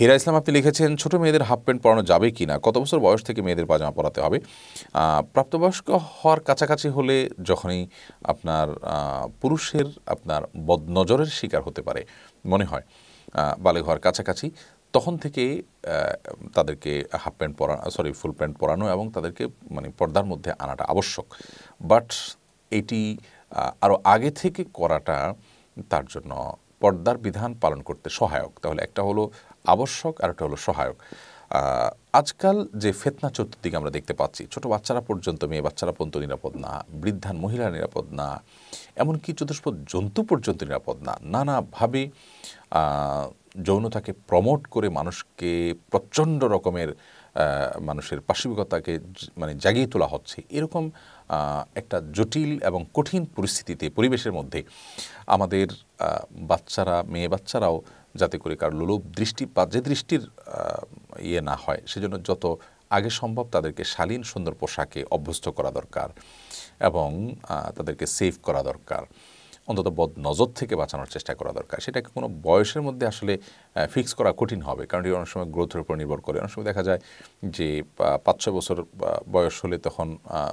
হিরা ইসলাম আপনি লিখেছেন ছোট মেয়েদের হাফ প্যান্ট পরানো যাবে কি না কত বছর বয়স থেকে মেয়েদের পাজামা পরাতে হবে প্রাপ্তবয়স্ক হওয়ার কাছাকাছি হলে যখনই আপনার পুরুষের আপনার বদনজরের শিকার হতে পারে মনে হয় বালে হওয়ার কাছাকাছি তখন থেকে তাদেরকে হাফ প্যান্ট পরা সরি ফুল প্যান্ট পরানো এবং তাদেরকে মানে পর্দার মধ্যে আনাটা আবশ্যক বাট এটি আরও আগে থেকে করাটা তার জন্য পর্দার বিধান পালন করতে সহায়ক তাহলে একটা হলো আবশ্যক আর একটা হলো সহায়ক আজকাল যে ফেতনা চতুর্দিকে আমরা দেখতে পাচ্ছি ছোট বাচ্চারা পর্যন্ত মেয়ে বাচ্চারা পর্যন্ত নিরাপদ না বৃদ্ধান মহিলা নিরাপদ না এমনকি চতুষ্প জন্তু পর্যন্ত নিরাপদ না নানাভাবে যৌনতাকে প্রমোট করে মানুষকে প্রচণ্ড রকমের মানুষের পাশবিকতাকে মানে জাগিয়ে তোলা হচ্ছে এরকম একটা জটিল এবং কঠিন পরিস্থিতিতে পরিবেশের মধ্যে আমাদের বাচ্চারা মেয়ে বাচ্চারাও যাতে করে কার লোলুপ দৃষ্টি বা যে দৃষ্টির ইয়ে না হয় সেজন্য যত আগে সম্ভব তাদেরকে শালীন সুন্দর পোশাকে অভ্যস্ত করা দরকার এবং তাদেরকে সেভ করা দরকার অন্তত বদ নজর থেকে বাঁচানোর চেষ্টা করা দরকার সেটাকে কোনো বয়সের মধ্যে আসলে ফিক্স করা কঠিন হবে কারণ এটি অনেক সময় গ্রোথের উপর নির্ভর করে অনেক সময় দেখা যায় যে পাঁচ ছয় বছর বয়স হলে তখন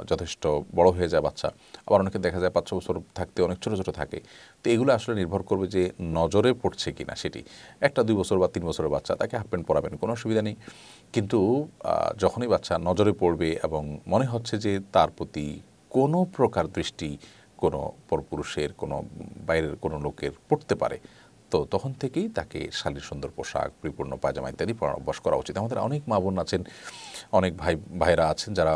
যথেষ্ট বড় হয়ে যায় বাচ্চা আবার অনেকে দেখা যায় পাঁচ ছ বছর থাকতে অনেক ছোটো ছোটো থাকে তো এগুলো আসলে নির্ভর করবে যে নজরে পড়ছে কি না সেটি একটা দুই বছর বা তিন বছরের বাচ্চা তাকে হাফ প্যান্ট পরাবেন কোনো অসুবিধা নেই কিন্তু যখনই বাচ্চা নজরে পড়বে এবং মনে হচ্ছে যে তার প্রতি কোনো প্রকার দৃষ্টি কোনো পরপুরুষের কোনো বাইরের কোনো লোকের পড়তে পারে তো তখন থেকেই তাকে শালীর সুন্দর পোশাক পরিপূর্ণ পাজামা ইত্যাদি অভ্যাস করা উচিত আমাদের অনেক মা বোন আছেন অনেক ভাই ভাইরা আছেন যারা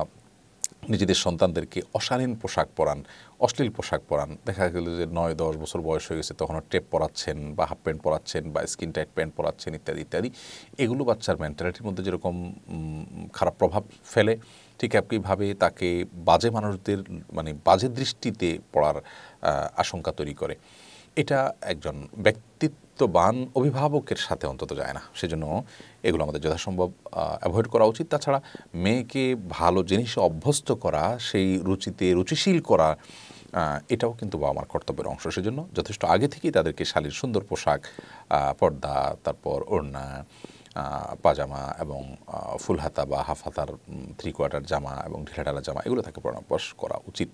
নিজেদের সন্তানদেরকে অশালীন পোশাক পরান অশ্লীল পোশাক পরান দেখা গেল যে নয় দশ বছর বয়স হয়ে গেছে তখনও টেপ পরাচ্ছেন বা হাফ প্যান্ট পরাচ্ছেন বা স্কিন টাইট প্যান্ট পরাচ্ছেন ইত্যাদি ইত্যাদি এগুলো বাচ্চার মেন্টালিটির মধ্যে যেরকম খারাপ প্রভাব ফেলে ঠিক একইভাবে তাকে বাজে মানুষদের মানে বাজে দৃষ্টিতে পড়ার আশঙ্কা তৈরি করে এটা একজন ব্যক্তিত্ববান অভিভাবকের সাথে অন্তত যায় না সেজন্য এগুলো আমাদের যথাসম্ভব অ্যাভয়েড করা উচিত তাছাড়া মেয়েকে ভালো জিনিসে অভ্যস্ত করা সেই রুচিতে রুচিশীল করা এটাও কিন্তু বাবা আমার কর্তব্যের অংশ সেজন্য যথেষ্ট আগে থেকেই তাদেরকে শালীর সুন্দর পোশাক পর্দা তারপর ওড়না পাজামা এবং ফুল হাতা বা হাফ হাতার থ্রি কোয়ার্টার জামা এবং ঢিলাঢালা জামা এগুলো তাকে পরামর্শ করা উচিত